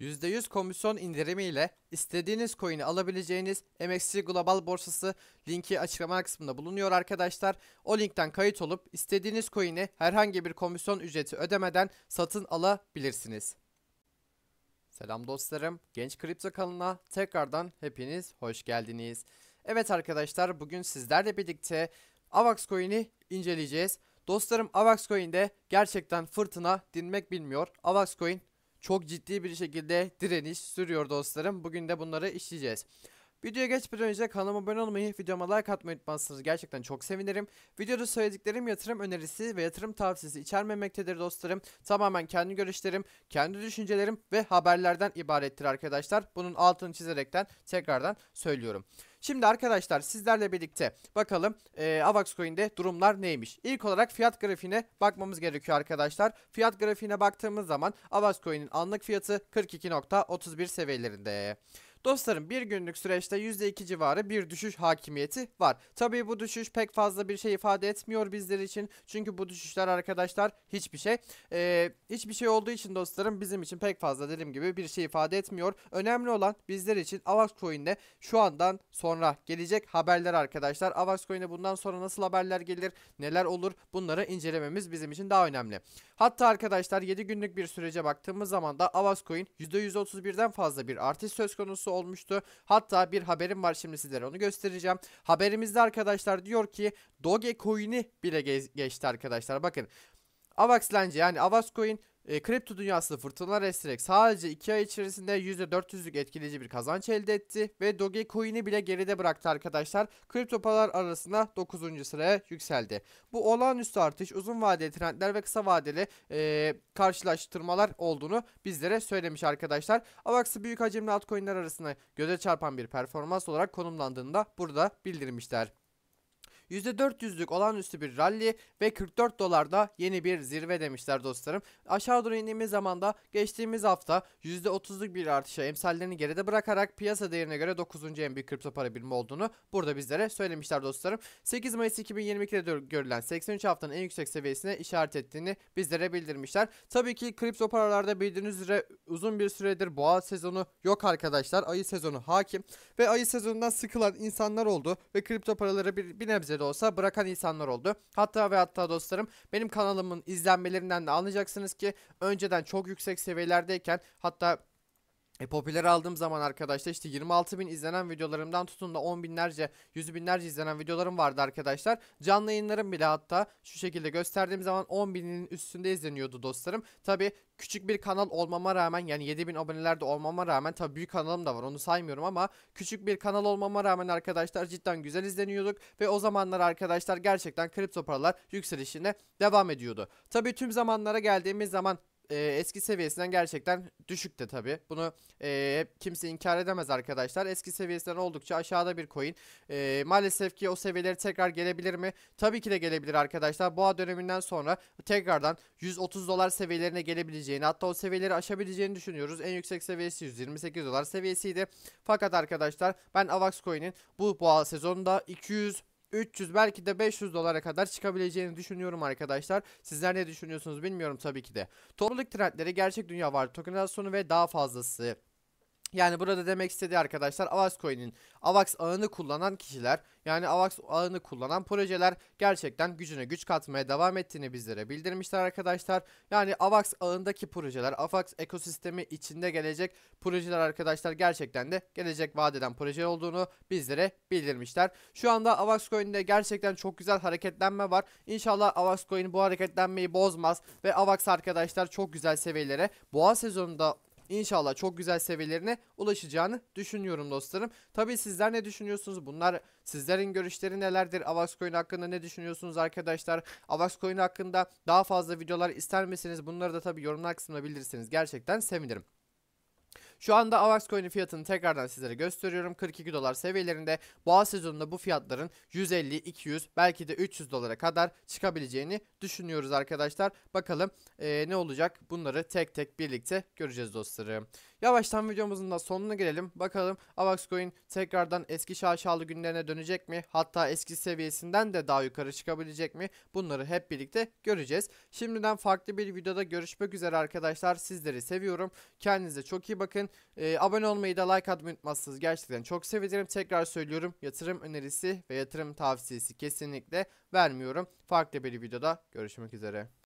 %100 komisyon indirimiyle istediğiniz coin'i alabileceğiniz MXC Global borsası linki açıklama kısmında bulunuyor arkadaşlar. O linkten kayıt olup istediğiniz coin'i herhangi bir komisyon ücreti ödemeden satın alabilirsiniz. Selam dostlarım. Genç Kripto kanalına tekrardan hepiniz hoş geldiniz. Evet arkadaşlar bugün sizlerle birlikte AVAX coin'i inceleyeceğiz. Dostlarım AVAX coin'de gerçekten fırtına dinmek bilmiyor. AVAX coin çok ciddi bir şekilde direniş sürüyor dostlarım. Bugün de bunları işleyeceğiz. Videoya geçmeden önce kanalıma abone olmayı, videoma like atmayı unutmazsınız. Gerçekten çok sevinirim. Videoda söylediklerim yatırım önerisi ve yatırım tavsiyesi içermemektedir dostlarım. Tamamen kendi görüşlerim, kendi düşüncelerim ve haberlerden ibarettir arkadaşlar. Bunun altını çizerekten tekrardan söylüyorum. Şimdi arkadaşlar sizlerle birlikte bakalım e, AVAX Coin'de durumlar neymiş? İlk olarak fiyat grafiğine bakmamız gerekiyor arkadaşlar. Fiyat grafiğine baktığımız zaman AVAX Coin'in anlık fiyatı 42.31 seviyelerinde. Dostlarım bir günlük süreçte %2 civarı bir düşüş hakimiyeti var. Tabii bu düşüş pek fazla bir şey ifade etmiyor bizler için. Çünkü bu düşüşler arkadaşlar hiçbir şey. Ee, hiçbir şey olduğu için dostlarım bizim için pek fazla dediğim gibi bir şey ifade etmiyor. Önemli olan bizler için Avax Coin'de şu andan sonra gelecek haberler arkadaşlar. Avax Coin'de bundan sonra nasıl haberler gelir, neler olur bunları incelememiz bizim için daha önemli. Hatta arkadaşlar 7 günlük bir sürece baktığımız zaman da Avax Coin %131'den fazla bir artış söz konusu konusu olmuştu. Hatta bir haberim var şimdi sizlere onu göstereceğim. Haberimizde arkadaşlar diyor ki Dogecoin'i bile geçti arkadaşlar. Bakın Avax Lence yani Avax Coin e, kripto dünyası fırtınalar Restrex sadece 2 ay içerisinde %400'lük etkileyici bir kazanç elde etti ve Dogecoin'i bile geride bıraktı arkadaşlar. Kripto paralar arasında 9. sıraya yükseldi. Bu olağanüstü artış uzun vadeli trendler ve kısa vadeli e, karşılaştırmalar olduğunu bizlere söylemiş arkadaşlar. Avax'ı büyük hacimli altcoin'ler arasında göze çarpan bir performans olarak konumlandığını da burada bildirmişler. %400'lük olağanüstü bir rally ve 44 dolarda yeni bir zirve demişler dostlarım. Aşağı doğru indiğimiz zaman da geçtiğimiz hafta %30'luk bir artışa emsallerini geride bırakarak piyasa değerine göre 9. en büyük kripto para birimi olduğunu burada bizlere söylemişler dostlarım. 8 Mayıs 2022'de görülen 83 haftanın en yüksek seviyesine işaret ettiğini bizlere bildirmişler. Tabii ki kripto paralarda bildiğiniz üzere uzun bir süredir boğa sezonu yok arkadaşlar. Ayı sezonu hakim ve ayı sezonundan sıkılan insanlar oldu ve kripto paralara bir, bir nebze de olsa bırakan insanlar oldu. Hatta ve hatta dostlarım benim kanalımın izlenmelerinden de anlayacaksınız ki önceden çok yüksek seviyelerdeyken hatta e, popüler aldığım zaman arkadaşlar işte 26 bin izlenen videolarımdan tutun da 10 binlerce 100 binlerce izlenen videolarım vardı arkadaşlar. Canlı yayınlarım bile hatta şu şekilde gösterdiğim zaman 10 binin üstünde izleniyordu dostlarım. Tabi küçük bir kanal olmama rağmen yani 7 bin abonelerde olmama rağmen tabi büyük kanalım da var onu saymıyorum ama küçük bir kanal olmama rağmen arkadaşlar cidden güzel izleniyorduk ve o zamanlar arkadaşlar gerçekten kripto paralar yükselişine devam ediyordu. Tabi tüm zamanlara geldiğimiz zaman e, eski seviyesinden gerçekten düşükte tabi. Bunu e, kimse inkar edemez arkadaşlar. Eski seviyesinden oldukça aşağıda bir coin. E, maalesef ki o seviyeleri tekrar gelebilir mi? Tabii ki de gelebilir arkadaşlar. Boğa döneminden sonra tekrardan 130 dolar seviyelerine gelebileceğini hatta o seviyeleri aşabileceğini düşünüyoruz. En yüksek seviyesi 128 dolar seviyesiydi. Fakat arkadaşlar ben Avax Coin'in bu boğa sezonunda 200 300 belki de 500 dolara kadar çıkabileceğini düşünüyorum arkadaşlar. Sizler ne düşünüyorsunuz bilmiyorum tabii ki de. Topluluk trendleri, gerçek dünya var tokenizasyonu ve daha fazlası yani burada demek istediği arkadaşlar Avax Coin'in Avax ağını kullanan kişiler yani Avax ağını kullanan projeler gerçekten gücüne güç katmaya devam ettiğini bizlere bildirmişler arkadaşlar. Yani Avax ağındaki projeler Avax ekosistemi içinde gelecek projeler arkadaşlar gerçekten de gelecek vadeden proje olduğunu bizlere bildirmişler. Şu anda Avax Coin'de gerçekten çok güzel hareketlenme var. İnşallah Avax Coin bu hareketlenmeyi bozmaz ve Avax arkadaşlar çok güzel seviyelere boğa sezonunda inşallah çok güzel seviyelerine ulaşacağını düşünüyorum dostlarım. Tabi sizler ne düşünüyorsunuz? Bunlar sizlerin görüşleri nelerdir? Avax Coin hakkında ne düşünüyorsunuz arkadaşlar? Avax Coin hakkında daha fazla videolar ister misiniz? Bunları da tabi yorumlar kısmına bildirirseniz gerçekten sevinirim. Şu anda Avax coin'in fiyatını tekrardan sizlere gösteriyorum. 42 dolar seviyelerinde boğa sezonunda bu fiyatların 150, 200 belki de 300 dolara kadar çıkabileceğini düşünüyoruz arkadaşlar. Bakalım e, ne olacak bunları tek tek birlikte göreceğiz dostlarım. Yavaştan videomuzun da sonuna gelelim. Bakalım Avax Coin tekrardan eski şaşalı günlerine dönecek mi? Hatta eski seviyesinden de daha yukarı çıkabilecek mi? Bunları hep birlikte göreceğiz. Şimdiden farklı bir videoda görüşmek üzere arkadaşlar. Sizleri seviyorum. Kendinize çok iyi bakın. Ee, abone olmayı da like atmayı unutmazsınız. Gerçekten çok sevinirim. Tekrar söylüyorum. Yatırım önerisi ve yatırım tavsiyesi kesinlikle vermiyorum. Farklı bir videoda görüşmek üzere.